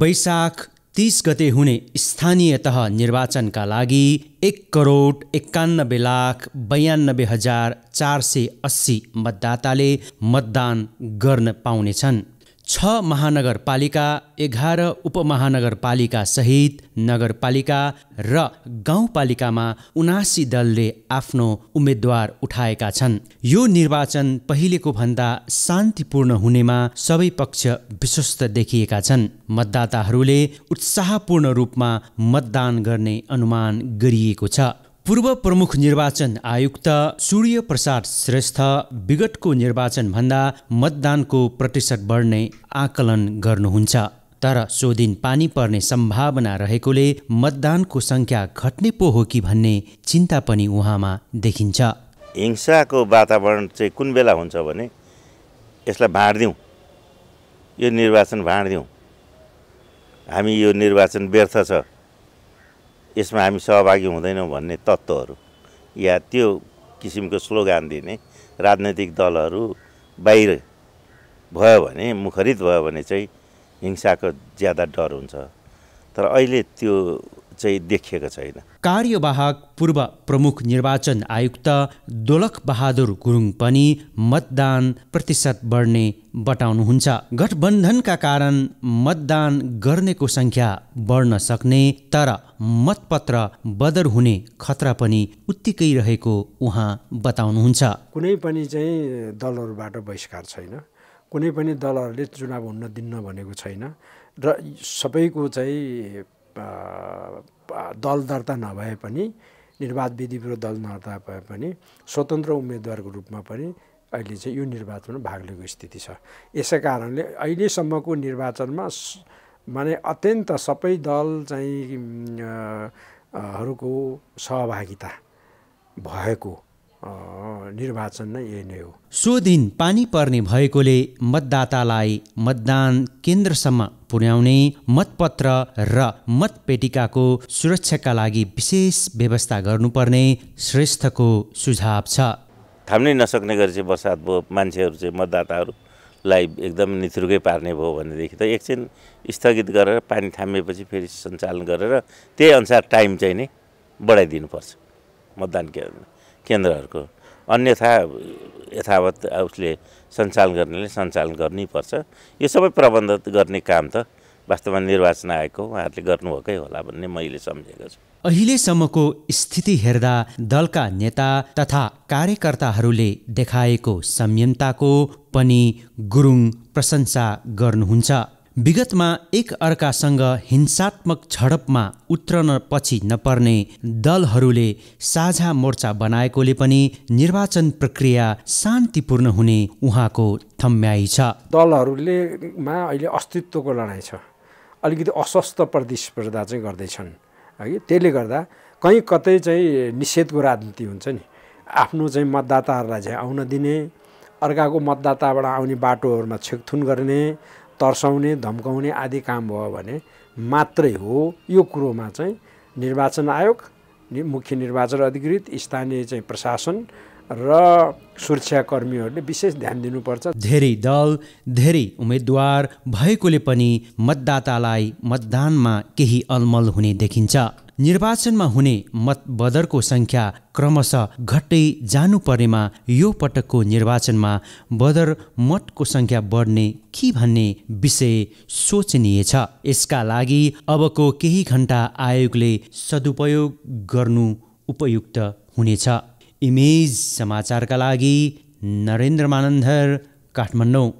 वैशाख तिस गते हुने स्थानीय तह निर्वाचनका लागि एक करोड एक्कानब्बे लाख बयानब्बे हजार चार सय अस्सी मतदाताले मतदान गर्न पाउनेछन् छ महानगरपालिका एघार उपमहानगरपालिका सहित नगरपालिका र गाउँपालिकामा उनासी दलले आफ्नो उम्मेद्वार उठाएका छन् यो निर्वाचन पहिलेको भन्दा शान्तिपूर्ण हुनेमा सबै पक्ष विश्वस्त देखिएका छन् मतदाताहरूले उत्साहपूर्ण रूपमा मतदान गर्ने अनुमान गरिएको छ पूर्व प्रमुख निर्वाचन आयुक्त सूर्य प्रसाद श्रेष्ठ विगतको निर्वाचनभन्दा मतदानको प्रतिशत बढ्ने आकलन गर्नुहुन्छ तर सो दिन पानी पर्ने सम्भावना रहेकोले मतदानको सङ्ख्या घट्ने पो हो कि भन्ने चिन्ता पनि उहाँमा देखिन्छ हिंसाको वातावरण चाहिँ कुन बेला हुन्छ भने यसलाई भाँडिदिउँ यो निर्वाचन भाँडिदिउँ हामी यो निर्वाचन व्यर्थ छ यसमा हामी सहभागी हुँदैनौँ भन्ने तत्त्वहरू या त्यो किसिमको स्लोगान दिने राजनैतिक दलहरू बाहिर भयो भने मुखरित भयो भने चाहिँ हिंसाको ज्यादा डर हुन्छ तर अहिले त्यो चाहिँ देखिएको छैन कार्यवाहक पूर्व प्रमुख निर्वाचन आयुक्त दोलख बहादुर गुरुङ पनि मतदान प्रतिशत बढ्ने बताउनुहुन्छ गठबन्धनका कारण मतदान गर्नेको संख्या बढ्न सक्ने तर मतपत्र बदर हुने खतरा पनि उत्तिकै रहेको उहाँ बताउनुहुन्छ कुनै पनि चाहिँ दलहरूबाट बहिष्कार छैन कुनै पनि दलहरूले चुनाव हुन दिन्न भनेको छैन र सबैको चाहिँ दल दर्ता नभए पनि निर्वाध विधि विरोध दल नर्ता भए पनि स्वतन्त्र उम्मेदवारको रूपमा पनि अहिले चाहिँ यो निर्वाचनमा भाग लिएको स्थिति छ यसै कारणले अहिलेसम्मको निर्वाचनमा माने अत्यन्त सबै दल चाहिँ हरूको सहभागिता भएको निर्वाचन नै यही नै हो सो दिन पानी पर्ने भएकोले मतदातालाई मतदान केन्द्रसम्म पुर्याउने मतपत्र र मतपेटिकाको सुरक्षाका लागि विशेष व्यवस्था गर्नुपर्ने श्रेष्ठको सुझाव छ थाम्नै नसक्ने गरी चाहिँ बसात भयो मान्छेहरू चाहिँ मतदाताहरूलाई एकदम निथुर्कै पार्ने भयो भनेदेखि त एकछिन स्थगित गरेर पानी थामिएपछि फेरि सञ्चालन गरेर त्यही अनुसार टाइम चाहिँ नै बढाइदिनुपर्छ मतदान केन्द्रहरूको अन्यथा यथावत उसले सञ्चालन गर्नेले सञ्चालन गर्नैपर्छ यो सबै प्रबन्ध गर्ने काम त वास्तवमा निर्वाचन आयोगको उहाँहरूले गर्नुभएकै होला भन्ने मैले सम्झेको छु अहिलेसम्मको स्थिति हेर्दा दलका नेता तथा कार्यकर्ताहरूले देखाएको संयमताको पनि गुरुङ प्रशंसा गर्नुहुन्छ विगतमा एक अर्कासँग हिंसात्मक झडपमा उत्रन पछि नपर्ने दलहरूले साझा मोर्चा बनाएकोले पनि निर्वाचन प्रक्रिया शान्तिपूर्ण हुने उहाँको थम्याइ छ दलहरूलेमा अहिले अस्तित्वको लडाइँ छ अलिकति अस्वस्थ प्रतिस्पर्धा चाहिँ गर्दैछन् है त्यसले गर्दा कहीँ कतै चाहिँ निषेधको राजनीति हुन्छ नि आफ्नो चाहिँ मतदाताहरूलाई चाहिँ आउन दिने अर्काको मतदाताबाट आउने बाटोहरूमा छेकथुन गर्ने तर्साउने धम्काउने आदि काम भयो भने मात्रै हो यो कुरोमा चाहिँ निर्वाचन आयोग मुख्य निर्वाचन अधिकृत स्थानीय चाहिँ प्रशासन र सुरक्षाकर्मीहरूले विशेष ध्यान दिनुपर्छ धेरै दल धेरै उम्मेद्वार भएकोले पनि मतदातालाई मतदानमा केही अलमल हुने देखिन्छ निर्वाचनमा हुने मतबदरको सङ्ख्या क्रमशः घट्दै जानुपर्नेमा यो पटकको निर्वाचनमा बदर मतको सङ्ख्या बढ्ने कि भन्ने विषय सोचनीय छ यसका लागि अबको केही घण्टा आयोगले सदुपयोग गर्नु उपयुक्त हुनेछ इमेज समाचारका लागि नरेन्द्र मानन्धर काठमाडौँ